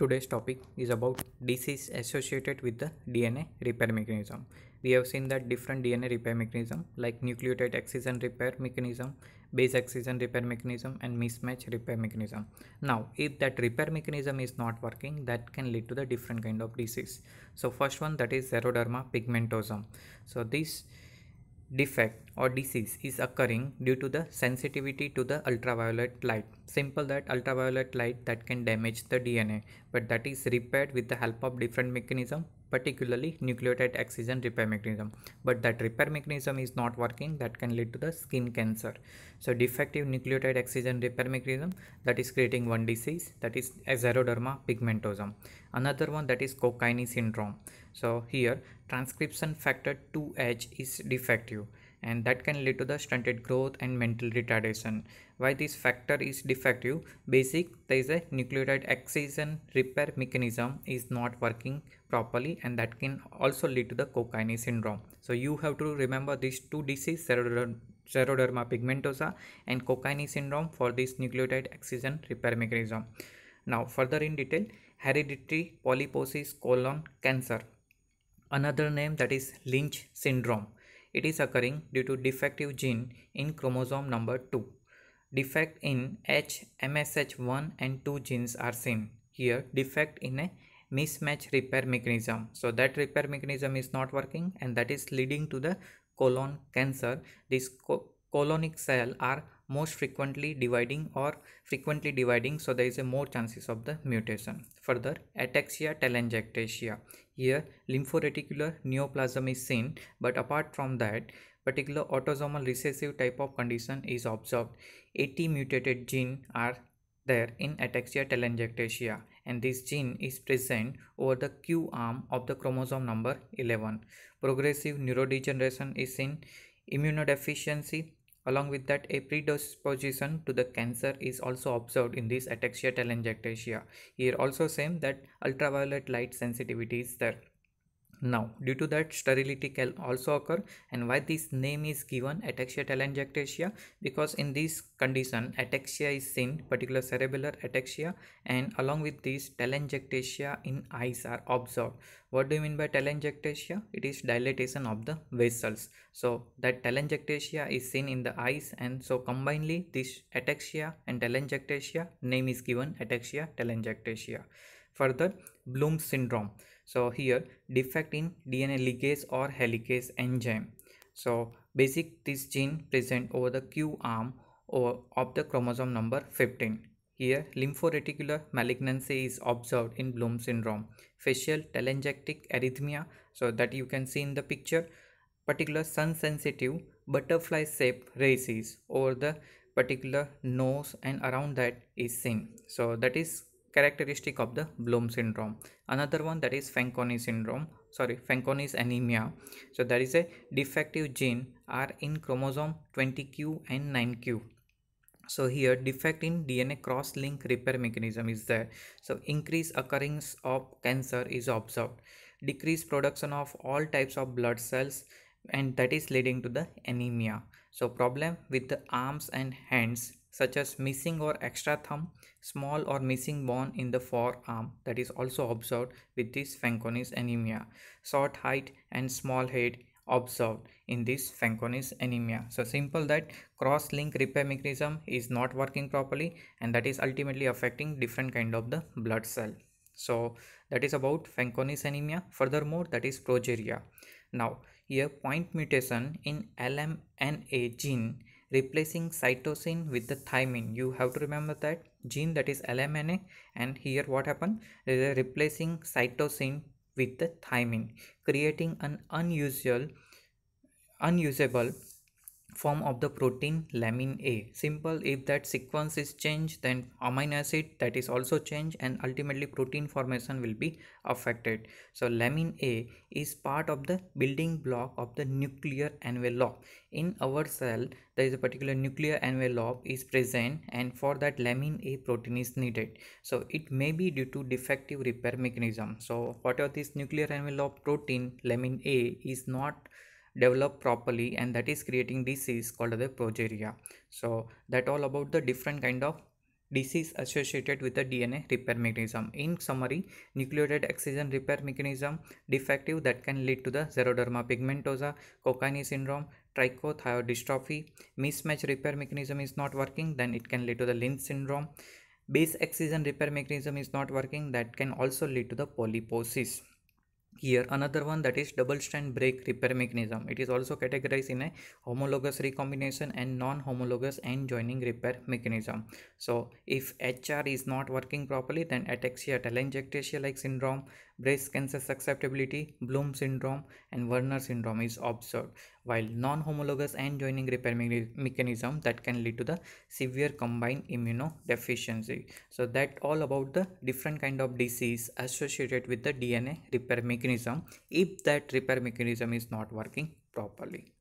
Today's topic is about disease associated with the DNA repair mechanism. We have seen that different DNA repair mechanism like nucleotide excision repair mechanism, base excision repair mechanism and mismatch repair mechanism. Now, if that repair mechanism is not working, that can lead to the different kind of disease. So first one that is xeroderma pigmentosum. So this defect or disease is occurring due to the sensitivity to the ultraviolet light. Simple that ultraviolet light that can damage the DNA but that is repaired with the help of different mechanism particularly nucleotide excision repair mechanism but that repair mechanism is not working that can lead to the skin cancer so defective nucleotide excision repair mechanism that is creating one disease that is xeroderma pigmentosum another one that is Kokaini syndrome so here transcription factor 2h is defective and that can lead to the stunted growth and mental retardation. Why this factor is defective? Basic, there is a nucleotide excision repair mechanism is not working properly and that can also lead to the Kokaini syndrome. So you have to remember these two diseases, xeroderma pigmentosa and Kokaini syndrome for this nucleotide excision repair mechanism. Now further in detail, hereditary polyposis colon cancer. Another name that is Lynch syndrome it is occurring due to defective gene in chromosome number 2. Defect in H, MSH1 and 2 genes are seen. Here defect in a mismatch repair mechanism. So that repair mechanism is not working and that is leading to the colon cancer. These co colonic cell are most frequently dividing or frequently dividing so there is a more chances of the mutation. Further ataxia telangiectasia. Here lymphoreticular neoplasm is seen but apart from that particular autosomal recessive type of condition is observed. 80 mutated gene are there in ataxia telangiectasia and this gene is present over the Q arm of the chromosome number 11. Progressive neurodegeneration is seen. Immunodeficiency Along with that, a predisposition to the cancer is also observed in this ataxia telangiectasia. Here also same that ultraviolet light sensitivity is there. Now, due to that, sterility can also occur and why this name is given ataxia telangiectasia because in this condition, ataxia is seen, particular cerebellar ataxia and along with this, telangiectasia in eyes are observed. What do you mean by telangiectasia? It is dilatation of the vessels. So, that telangiectasia is seen in the eyes and so combinedly, this ataxia and telangiectasia name is given ataxia telangiectasia. Further, Bloom's syndrome. So here defect in DNA ligase or helicase enzyme. So basic this gene present over the Q arm or of the chromosome number 15. Here lymphoreticular malignancy is observed in Bloom syndrome. Facial telangiectic arrhythmia so that you can see in the picture particular sun sensitive butterfly shape races over the particular nose and around that is seen. So that is characteristic of the Bloom syndrome. Another one that is Fanconi syndrome, sorry, Fanconi's anemia. So that is a defective gene are in chromosome 20q and 9q. So here defect in DNA cross-link repair mechanism is there. So increase occurrence of cancer is observed. Decreased production of all types of blood cells and that is leading to the anemia. So problem with the arms and hands such as missing or extra thumb, small or missing bone in the forearm that is also observed with this Fanconi's anemia, short height and small head observed in this Fanconi's anemia. So simple that cross-link repair mechanism is not working properly and that is ultimately affecting different kind of the blood cell. So that is about Fanconi's anemia. Furthermore, that is progeria. Now, a point mutation in LMNA gene replacing cytosine with the thymine you have to remember that gene that is lmna and here what happened They're replacing cytosine with the thymine creating an unusual unusable form of the protein lamin A. Simple, if that sequence is changed, then amino acid that is also changed and ultimately protein formation will be affected. So lamin A is part of the building block of the nuclear envelope. In our cell, there is a particular nuclear envelope is present and for that lamin A protein is needed. So it may be due to defective repair mechanism. So whatever this nuclear envelope protein lamin A is not develop properly and that is creating disease called the progeria so that all about the different kind of disease associated with the DNA repair mechanism. In summary, nucleated excision repair mechanism defective that can lead to the xeroderma pigmentosa, Coccini syndrome, trichothyroid dystrophy. Mismatch repair mechanism is not working, then it can lead to the Lynch syndrome. Base excision repair mechanism is not working, that can also lead to the polyposis here another one that is double strand break repair mechanism it is also categorized in a homologous recombination and non-homologous end joining repair mechanism so if hr is not working properly then ataxia telangiectasia like syndrome breast cancer susceptibility, Bloom syndrome, and Werner syndrome is observed, while non-homologous and joining repair me mechanism that can lead to the severe combined immunodeficiency. So that all about the different kind of disease associated with the DNA repair mechanism if that repair mechanism is not working properly.